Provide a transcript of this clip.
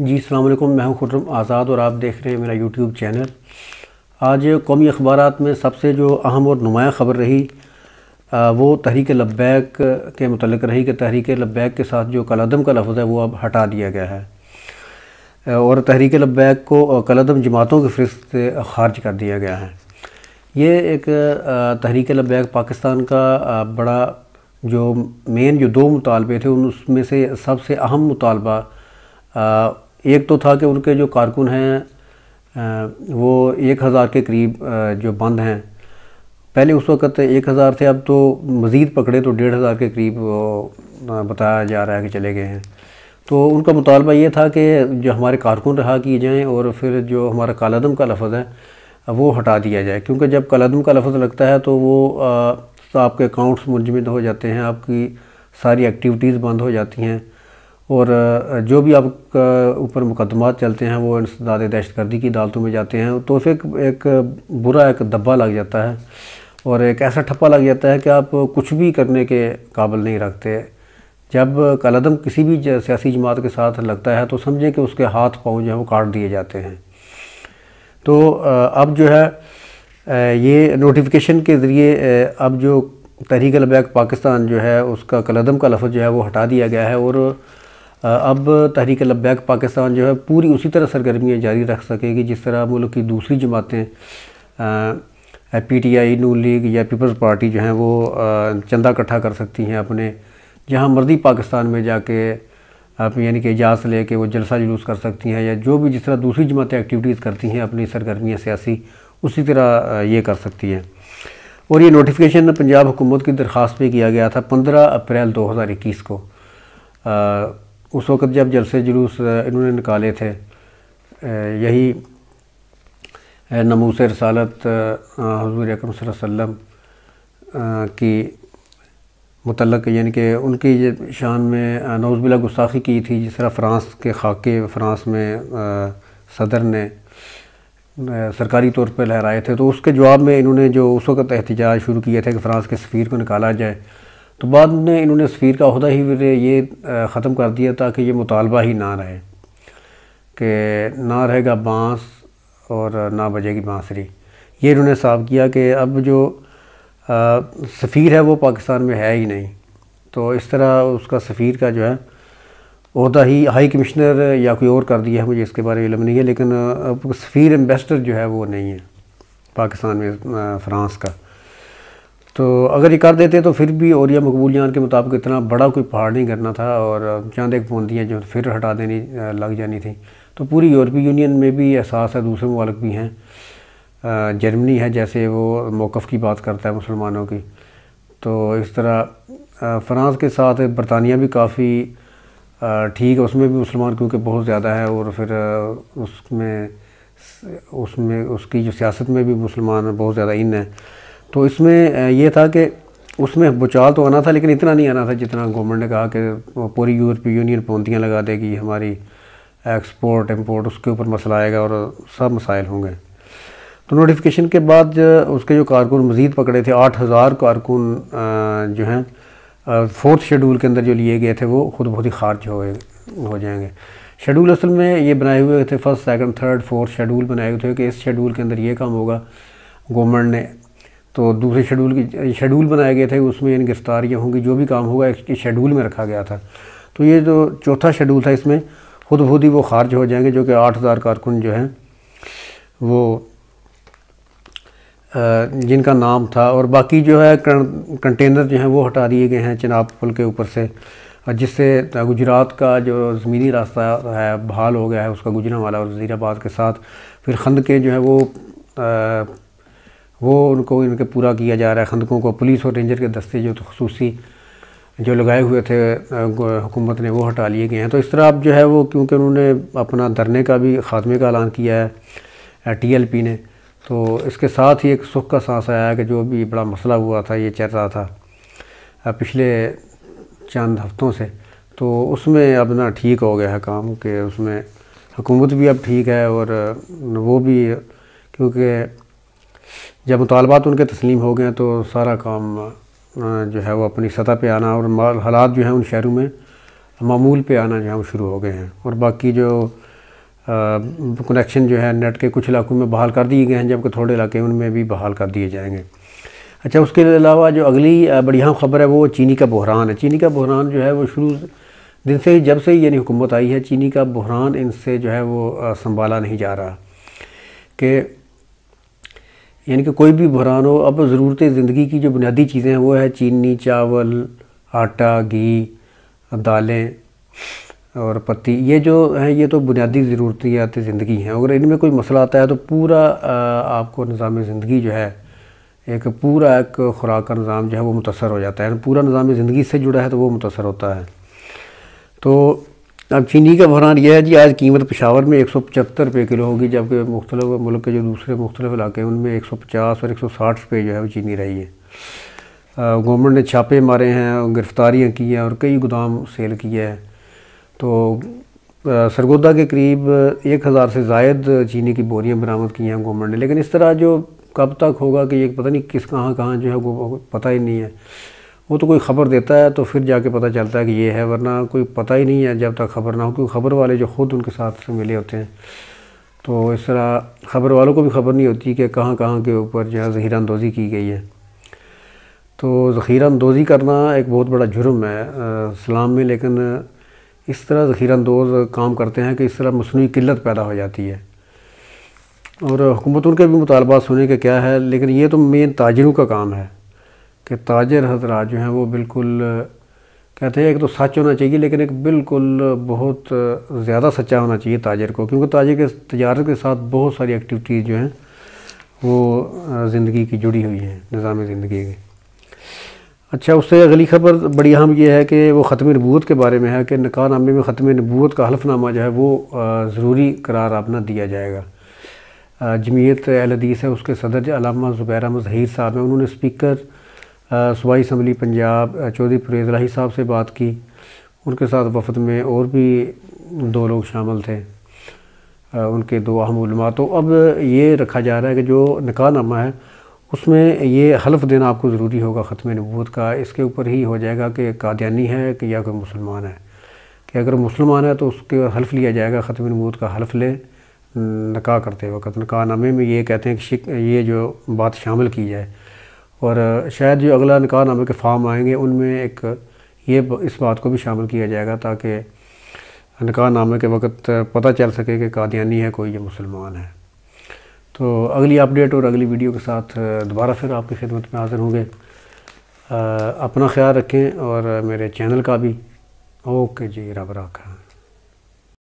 जी अल्लाम मैं हूं खुर्रम आज़ाद और आप देख रहे हैं मेरा यूट्यूब चैनल आज कौमी अखबार में सबसे जो अहम और नुमाया ख़बर रही आ, वो तहरीक लब्बैक के मतलब रही कि तहरीक लब्बैक के साथ जो कलदम का लफ्ज़ है वो अब हटा दिया गया है और तहरीक लब्बैक को कलदम जमातों की फहरिस्त से खारज कर दिया गया है ये एक तहरीक लब्बैक पाकिस्तान का बड़ा जो मेन जो दो मुतालबे थे उन उसमें से सबसे अहम मुतालबा एक तो था कि उनके जो कारकुन हैं वो एक हज़ार के करीब जो बंद हैं पहले उस वक़्त एक हज़ार थे अब तो मज़ीद पकड़े तो डेढ़ हज़ार के करीब बताया जा रहा है कि चले गए हैं तो उनका मुतालबा ये था कि जो हमारे कारकुन रहा किए जाएँ और फिर जो हमारा कालादम का लफज है वो हटा दिया जाए क्योंकि जब कालादम का लफज लगता है तो वो आपके अकाउंट्स मुंजमद हो जाते हैं आपकी सारी एक्टिविटीज़ बंद हो जाती हैं और जो भी आप ऊपर मुकदमात चलते हैं वो इंसदाद दहशत गर्दी की अदालतों में जाते हैं तो फिर एक बुरा एक दब्बा लग जाता है और एक ऐसा ठप्पा लग जाता है कि आप कुछ भी करने के काबिल नहीं रखते जब कलदम किसी भी सियासी जमात के साथ लगता है तो समझें कि उसके हाथ पाँव जो है वो काट दिए जाते हैं तो अब जो है ये नोटिफिकेशन के ज़रिए अब जो तहरीक लबैक पाकिस्तान जो है उसका कलदम का लफ्ज़ जो है वो हटा दिया गया है और अब तहरीक लब्बैक पाकिस्तान जो है पूरी उसी तरह सरगर्मियाँ जारी रख सकेगी जिस तरह मुल्क की दूसरी जमातें पी टी आई नू लीग या पीपल्स पार्टी जो हैं वो चंदा इकट्ठा कर सकती हैं अपने जहाँ मर्जी पाकिस्तान में जाके आप यानी कि इजाज़ ले कर वो जलसा जुलूस कर सकती हैं या जो भी जिस तरह दूसरी जमातें एक्टिविटीज़ करती हैं अपनी सरगर्मियाँ सियासी उसी तरह ये कर सकती हैं और ये नोटिफिकेशन पंजाब हुकूमत की दरख्वास्त पर किया गया था पंद्रह अप्रैल दो हज़ार इक्कीस को आ, उस वक़्त जब जलसे जुलूस इन्होंने निकाले थे यही नमूस रसालत हजूर अकम वसम की मतलब यानी कि उनकी शान में नौजबिला गुस्ताखी की थी जिस तरह फ़्रांस के खाके फ़्रांस में सदर ने सरकारी तौर पर लहराए थे तो उसके जवाब में इन्होंने जो उस वक़्त एहतजाज शुरू किया था कि फ़्रांस के सफ़ीर को निकाला जाए तो बाद में इन्होंने सफ़ीर का अहदा ही फिर ये ख़त्म कर दिया ताकि ये मुतालबा ही ना रहे कि ना रहेगा बाँस और ना बजेगी बाँसरी ये इन्होंने साफ किया कि अब जो सफ़ीर है वो पाकिस्तान में है ही नहीं तो इस तरह उसका सफ़ीर का जो है अहदा ही हाई कमिश्नर या कोई और कर दिया है मुझे इसके बारे में इलम नहीं है लेकिन अब सफ़ीर एम्बेसडर जो है वो नहीं है पाकिस्तान में फ़्रांस का तो अगर ये कर देते तो फिर भी और यह मकबूलियान के मुताबिक इतना बड़ा कोई पहाड़ नहीं करना था और चांद एक बूंदियाँ जो फिर हटा देनी लग जानी थी तो पूरी यूरोपीय यूनियन में भी एहसास है दूसरे ममालक भी हैं जर्मनी है जैसे वो मौक़ की बात करता है मुसलमानों की तो इस तरह फ्रांस के साथ बरतानिया भी काफ़ी ठीक है उसमें भी मुसलमान क्योंकि बहुत ज़्यादा है और फिर उसमें उसमें उसकी जो सियासत में भी मुसलमान बहुत ज़्यादा इन है तो इसमें ये था कि उसमें भूचाल तो आना था लेकिन इतना नहीं आना था जितना गवर्नमेंट ने कहा कि पूरी यूरोपीय यूनियन पाबंदियाँ लगा देगी हमारी एक्सपोर्ट इम्पोर्ट उसके ऊपर मसला आएगा और सब मसाइल होंगे तो नोटिफिकेशन के बाद उसके जो कारकुन मज़ीद पकड़े थे आठ हज़ार कारकुन जो हैं फोर्थ शेड्यूल के अंदर जो लिए गए थे वो खुद बहुत ही खारज हो हो जाएंगे शेड्यूल असल में ये बनाए हुए थे first second third fourth schedule बनाए हुए थे कि इस शेड्यूल के अंदर ये काम होगा गवर्नमेंट ने तो दूसरे शेड्यूल की शेड्यूल बनाए गए थे उसमें इन गिरफ्तारियाँ होंगी जो भी काम होगा इसके शेड्यूल में रखा गया था तो ये जो चौथा शेड्यूल था इसमें खुद खुद ही वो खारज हो जाएंगे जो कि आठ हज़ार कारकुन जो हैं वो जिनका नाम था और बाकी जो है कंटेनर जो हैं वो हटा दिए गए हैं चिनाब पुल के ऊपर से जिससे गुजरात का जो ज़मीनी रास्ता है बहाल हो गया है उसका गुजरा वाला और वजीराबाद के साथ फिर खंद के जो है वो वो उनको इनके पूरा किया जा रहा है खंदकों को पुलिस और रेंजर के दस्ते जो तो खसूसी जो लगाए हुए थे हुकूमत ने वो हटा लिए गए हैं तो इस तरह अब जो है वो क्योंकि उन्होंने अपना धरने का भी खात्मे का ऐलान किया है पी ने तो इसके साथ ही एक सुख का सांस आया कि जो भी बड़ा मसला हुआ था ये चल रहा था पिछले चंद हफ्तों से तो उसमें अब ना ठीक हो गया है काम कि उसमें हुकूमत भी अब ठीक है और वो भी क्योंकि जब मुतालबात तो उनके तस्लीम हो गए तो सारा काम जो है वो अपनी सतह पर आना और हालात जो हैं उन शहरों में मामूल पर आना जो है वो शुरू हो गए हैं और बाकी जो कनेक्शन जो है नेट के कुछ इलाकों में बहाल कर दिए गए हैं जबकि थोड़े इलाके उनमें भी बहाल कर दिए जाएंगे अच्छा उसके अलावा जो अगली बड़ी अहम ख़बर है वो चीनी का बहरान है चीनी का बहरान जो है वो शुरू दिन से ही जब से ही यानी हुकूमत आई है चीनी का बहरान इनसे जो है वो संभाला नहीं जा रहा कि यानी कि कोई भी बहरान हो अब ज़रूरत ज़िंदगी की जो बुनियादी चीज़ें हैं वो है चीनी चावल आटा घी दालें और पत्ती ये जो हैं ये तो बुनियादी ज़रूरतियात ज़िंदगी हैं अगर इनमें कोई मसला आता है तो पूरा आपको निज़ाम ज़िंदगी जो है एक पूरा एक खुराक का निज़ाम जो है वो मुतासर हो जाता है पूरा निज़ाम ज़िंदगी से जुड़ा है तो वो मुतासर होता है तो अब चीनी का बहरान यह है जी आज कीमत पेशावर में एक सौ पचहत्तर रुपये किलो होगी जबकि मुख्तलिफ मुल्क के जो दूसरे मुख्तलिफ इलाके हैं उनमें एक सौ पचास और एक सौ साठ रुपये जो है वो चीनी रही है गवर्नमेंट ने छापे मारे हैं गिरफ्तारियाँ की हैं और कई गोदाम सेल किए हैं तो सरगोदा के करीब एक हज़ार से जायद चीनी की बोरियाँ बरामद की हैं गवर्नमेंट ने लेकिन इस तरह जो कब तक होगा कि ये पता नहीं किस कहाँ कहाँ जो है वो पता ही नहीं है वो तो कोई ख़बर देता है तो फिर जाके पता चलता है कि ये है वरना कोई पता ही नहीं है जब तक खबर ना हो क्योंकि खबर वाले जो ख़ुद उनके साथ से मिले होते हैं तो इस तरह ख़बर वालों को भी खबर नहीं होती कि कहाँ कहाँ के ऊपर जो है ज़ख़ीरा अंदोज़ी की गई है तो ज़ख़ीरा अंदोज़ी करना एक बहुत बड़ा जुर्म है इस्लाम में लेकिन इस तरह ज़ख़ीरा अंदोज़ काम करते हैं कि इस तरह मसनू किल्लत पैदा हो जाती है और हुकूमत उनके भी मुतालबात सुने के क्या है लेकिन ये तो मेन ताजरों का काम है कि ताजर हजरा जो हैं वो बिल्कुल कहते हैं एक तो सच होना चाहिए लेकिन एक बिल्कुल बहुत ज़्यादा सच्चा होना चाहिए ताजर को क्योंकि ताजर के तजारत के साथ बहुत सारी एक्टिविटीज़ जो हैं वो ज़िंदगी की जुड़ी हुई हैं निज़ाम ज़िंदगी की अच्छा उससे अगली खबर बड़ी अहम यह है कि वो ख़त्म नबूत के बारे में है कि नकारनामे में ख़त्म नबूत का हलफनामा जो है वो ज़रूरी करार अपना दिया जाएगा जमीयत अहदीस है उसके सदर अलामा ज़ुबैर अहमद जहीर साहब हैं उन्होंने स्पीकर सूबाई इसम्बली पंजाब चौधरी परेज राही साहब से बात की उनके साथ वफद में और भी दो लोग शामिल थे आ, उनके दो अहम तो अब ये रखा जा रहा है कि जो निकाहनामा है उसमें ये हल्फ देना आपको ज़रूरी होगा ख़त्म नबूत का इसके ऊपर ही हो जाएगा कि कादियानी है कि या कोई मुसलमान है कि अगर मुसलमान है तो उसके हल्फ लिया जाएगा ख़त्म नबूत का हल्फ लें नका करते वक्त निकाहनामे में ये कहते हैं कि ये जो बात शामिल की जाए और शायद जो अगला निकाहनामे के फार्म आएंगे उनमें एक ये इस बात को भी शामिल किया जाएगा ताकि निकाहनामे के वक्त पता चल सके कि कादियानी है कोई ये मुसलमान है तो अगली अपडेट और अगली वीडियो के साथ दोबारा फिर आपकी खिदमत में हाजिर होंगे अपना ख्याल रखें और मेरे चैनल का भी ओके जी रब रखा